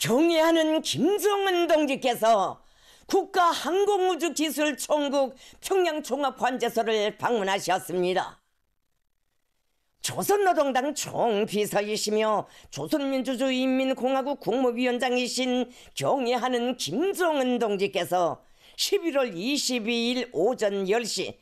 경애하는 김정은 동지께서 국가항공우주기술총국 평양종합관제소를 방문하셨습니다. 조선노동당 총비서이시며 조선민주주의인민공화국 국무위원장이신 경애하는 김정은 동지께서 11월 22일 오전 10시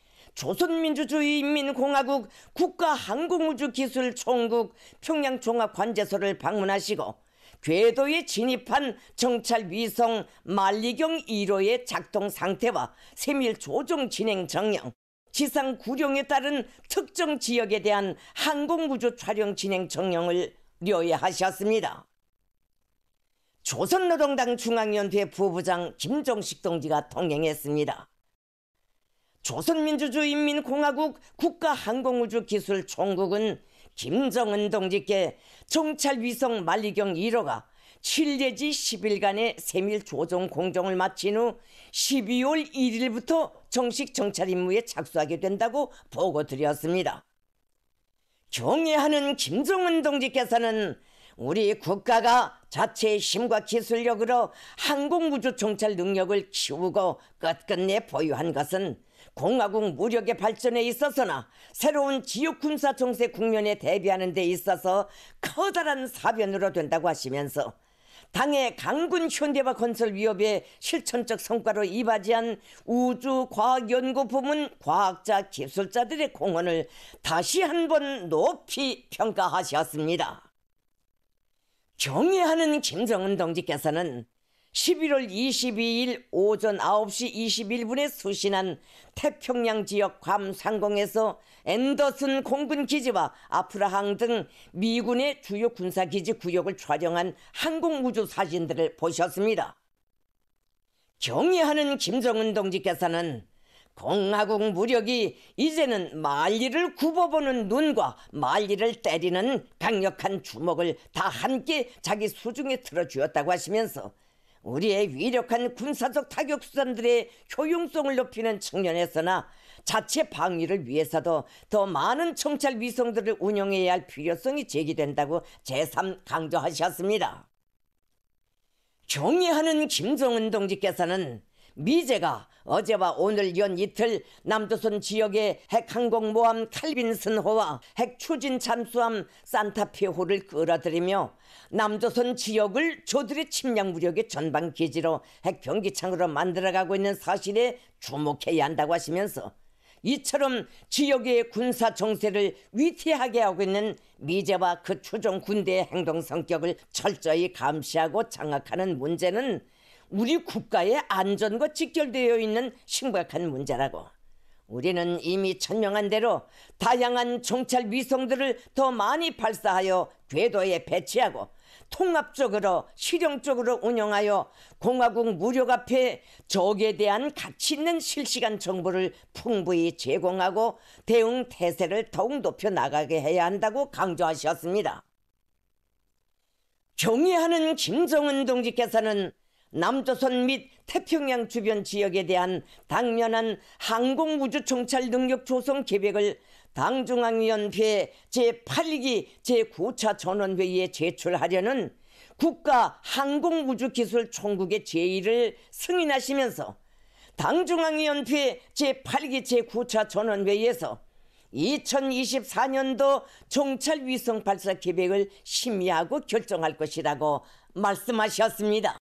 조선민주주의인민공화국 국가항공우주기술총국 평양종합관제소를 방문하시고 궤도에 진입한 정찰 위성 만리경 1호의 작동 상태와 세밀 조종 진행 정령, 지상 구령에 따른 특정 지역에 대한 항공구조 촬영 진행 정령을 려예하셨습니다. 조선노동당 중앙연대 부부장 김정식 동지가 통행했습니다. 조선민주주의인민공화국 국가항공우주기술총국은 김정은 동지께 총찰위성 만리경 1호가 7대지 10일간의 세밀 조정 공정을 마친 후 12월 1일부터 정식 정찰 임무에 착수하게 된다고 보고 드렸습니다. 경애하는 김정은 동지께서는 우리 국가가 자체의 힘과 기술력으로 항공우주 정찰 능력을 키우고 끝끝내 보유한 것은 공화국 무력의 발전에 있어서나 새로운 지역 군사 정세 국면에 대비하는 데 있어서 커다란 사변으로 된다고 하시면서 당의 강군 현대화 건설 위협의 실천적 성과로 이바지한 우주과학연구부문 과학자 기술자들의 공헌을 다시 한 번 높이 평가하셨습니다. 경애하는 김정은 동지께서는 11월 22일 오전 9시 21분에 수신한 태평양 지역 괌 상공에서 앤더슨 공군 기지와 아프라항 등 미군의 주요 군사 기지 구역을 촬영한 항공 우주 사진들을 보셨습니다. 경의하는 김정은 동지께서는 공화국 무력이 이제는 말리를 굽어보는 눈과 말리를 때리는 강력한 주먹을 다 함께 자기 수중에 틀어주었다고 하시면서 우리의 위력한 군사적 타격수단들의 효용성을 높이는 측면에서나 자체 방위를 위해서도 더 많은 청찰 위성들을 운영해야 할 필요성이 제기된다고 제3 강조하셨습니다. 경의하는 김정은 동지께서는 미제가 어제와 오늘 연 이틀 남조선 지역의 핵항공모함 칼빈슨호와 핵추진 잠수함 산타페호를 끌어들이며 남조선 지역을 조들의 침략 무력의 전방 기지로 핵병기창으로 만들어가고 있는 사실에 주목해야 한다고 하시면서 이처럼 지역의 군사 정세를 위태하게 하고 있는 미제와 그 추종 군대의 행동 성격을 철저히 감시하고 장악하는 문제는 우리 국가의 안전과 직결되어 있는 심각한 문제라고. 우리는 이미 천명한 대로 다양한 정찰 위성들을 더 많이 발사하여 궤도에 배치하고 통합적으로 실용적으로 운영하여 공화국 무력 앞에 적에 대한 가치 있는 실시간 정보를 풍부히 제공하고 대응 태세를 더욱 높여 나가게 해야 한다고 강조하셨습니다. 경의하는 김정은 동지께서는 남조선 및 태평양 주변 지역에 대한 당면한 항공우주 총찰 능력 조성 계획을 당중앙위원회 제8기 제9차 전원회의에 제출하려는 국가 항공우주기술총국의 제의를 승인하시면서 당중앙위원회 제8기 제9차 전원회의에서 2024년도 총찰위성 발사 계획을 심의하고 결정할 것이라고 말씀하셨습니다.